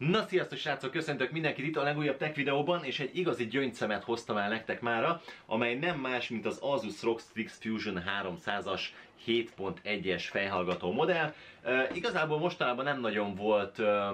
Na sziasztok srácok, köszöntök mindenkit itt a legújabb tech videóban, és egy igazi gyöngyszemet hoztam el nektek mára, amely nem más, mint az Asus ROG Strix Fusion 300-as 7.1-es fejhallgató modell. E, igazából mostanában nem nagyon volt e,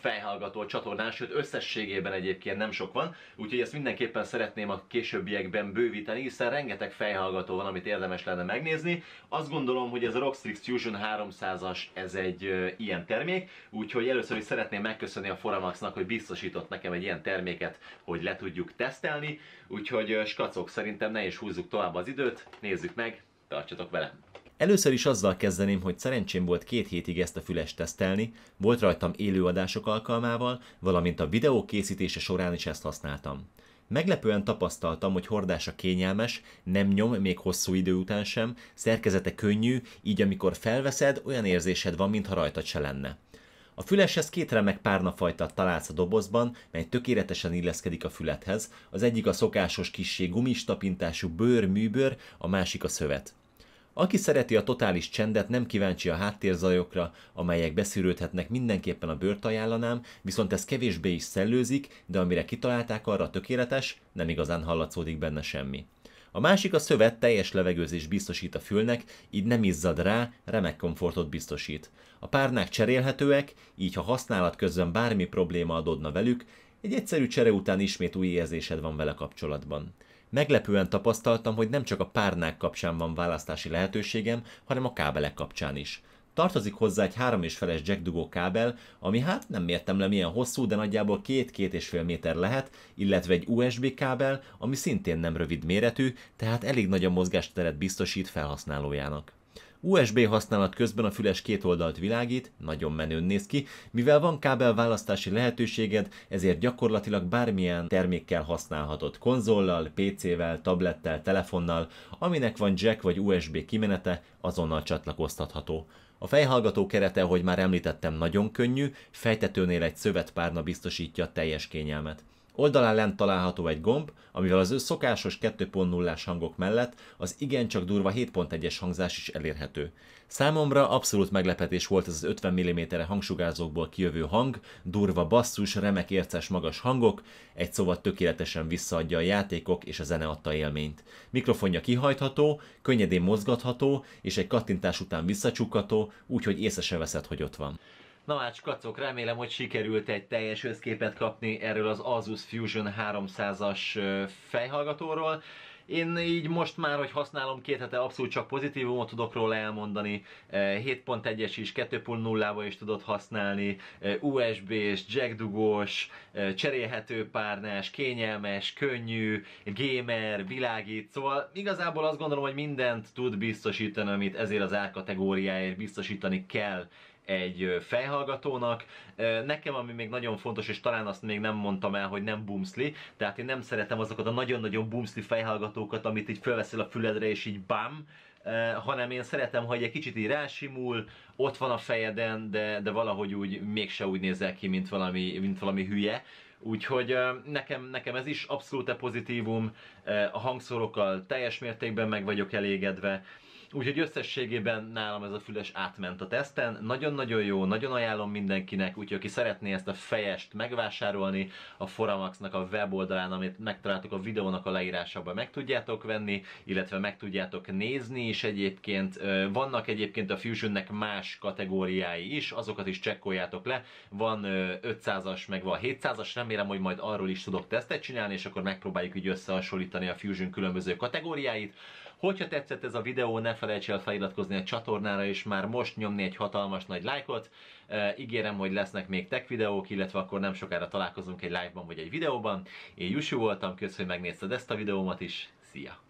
fejhallgató csatornán, sőt összességében egyébként nem sok van, úgyhogy ezt mindenképpen szeretném a későbbiekben bővíteni, hiszen rengeteg fejhallgató van, amit érdemes lenne megnézni. Azt gondolom, hogy ez a ROG Strix Fusion 300-as, ez egy e, ilyen termék, úgyhogy először is szeretném megköszönni köszönni a Foramaxnak, hogy biztosított nekem egy ilyen terméket, hogy le tudjuk tesztelni, úgyhogy skacok, szerintem ne is húzzuk tovább az időt, nézzük meg, tartsatok velem! Először is azzal kezdeném, hogy szerencsém volt két hétig ezt a fülest tesztelni, volt rajtam élőadások alkalmával, valamint a videó készítése során is ezt használtam. Meglepően tapasztaltam, hogy hordása kényelmes, nem nyom még hosszú idő után sem, szerkezete könnyű, így amikor felveszed, olyan érzésed van, mintha rajtad se lenne. A füleshez két remek párnafajtát találsz a dobozban, mely tökéletesen illeszkedik a fülethez, az egyik a szokásos kissé tapintású bőr-műbőr, a másik a szövet. Aki szereti a totális csendet, nem kíváncsi a háttérzajokra, amelyek beszűrődhetnek mindenképpen a bőrt ajánlanám, viszont ez kevésbé is szellőzik, de amire kitalálták arra tökéletes, nem igazán hallatszódik benne semmi. A másik a szövet teljes levegőzés biztosít a fülnek, így nem izzad rá, remek komfortot biztosít. A párnák cserélhetőek, így ha használat közben bármi probléma adódna velük, egy egyszerű csere után ismét új érzésed van vele kapcsolatban. Meglepően tapasztaltam, hogy nem csak a párnák kapcsán van választási lehetőségem, hanem a kábelek kapcsán is. Tartozik hozzá egy 3 és feles jack dugó kábel, ami hát nem mértem le milyen hosszú, de nagyjából 2-2,5 méter lehet, illetve egy USB kábel, ami szintén nem rövid méretű, tehát elég nagy a mozgásteret biztosít felhasználójának. USB használat közben a füles két oldalt világít, nagyon menőn néz ki, mivel van kábel választási lehetőséged, ezért gyakorlatilag bármilyen termékkel használhatod, konzollal, PC-vel, tablettel, telefonnal, aminek van jack vagy USB kimenete, azonnal csatlakoztatható. A fejhallgató kerete, ahogy már említettem, nagyon könnyű, fejtetőnél egy szövetpárna biztosítja teljes kényelmet. Oldalán lent található egy gomb, amivel az ő szokásos 2.0-ás hangok mellett az igencsak durva 7.1-es hangzás is elérhető. Számomra abszolút meglepetés volt ez az 50 mm-re hangsugárzókból kijövő hang, durva basszus, remek érces magas hangok, egy szóval tökéletesen visszaadja a játékok és a zene adta élményt. Mikrofonja kihajtható, könnyedén mozgatható és egy kattintás után visszacsukható, úgyhogy észre se veszed, hogy ott van. Na már kacok, remélem, hogy sikerült egy teljes összképet kapni erről az Asus Fusion 300-as fejhallgatóról. Én így most már, hogy használom két hete, abszolút csak pozitívumot tudok róla elmondani. 7.1-es is, 20 ba is tudod használni, USB-s, jackdugós, cserélhető párnás, kényelmes, könnyű, gamer, világít, szóval igazából azt gondolom, hogy mindent tud biztosítani, amit ezért az árkategóriáért biztosítani kell egy fejhallgatónak. Nekem, ami még nagyon fontos, és talán azt még nem mondtam el, hogy nem bumszli, tehát én nem szeretem azokat a nagyon-nagyon bumszli fejhallgatókat, amit így felveszel a füledre, és így bám, hanem én szeretem, hogy egy kicsit így rásimul, ott van a fejeden, de, de valahogy úgy mégse úgy nézel ki, mint valami, mint valami hülye. Úgyhogy nekem, nekem ez is abszolút pozitívum, a hangszorokkal teljes mértékben meg vagyok elégedve, Úgyhogy összességében nálam ez a füles átment a teszten. Nagyon-nagyon jó, nagyon ajánlom mindenkinek, úgyhogy aki szeretné ezt a fejest megvásárolni, a Foramaxnak a weboldalán, amit megtaláltok a videónak a leírásában, meg tudjátok venni, illetve meg tudjátok nézni is egyébként. Vannak egyébként a Fusionnek más kategóriái is, azokat is csekkoljátok le. Van 500-as, meg van 700-as, remélem, hogy majd arról is tudok tesztet csinálni, és akkor megpróbáljuk így összehasonlítani a Fusion különböző kategóriáit. Hogyha tetszett ez a videó, ne felejts el feliratkozni a csatornára, és már most nyomni egy hatalmas nagy lájkot. E, ígérem, hogy lesznek még tech videók, illetve akkor nem sokára találkozunk egy live-ban vagy egy videóban. Én Jussi voltam, köszönöm, hogy megnézted ezt a videómat is. Szia!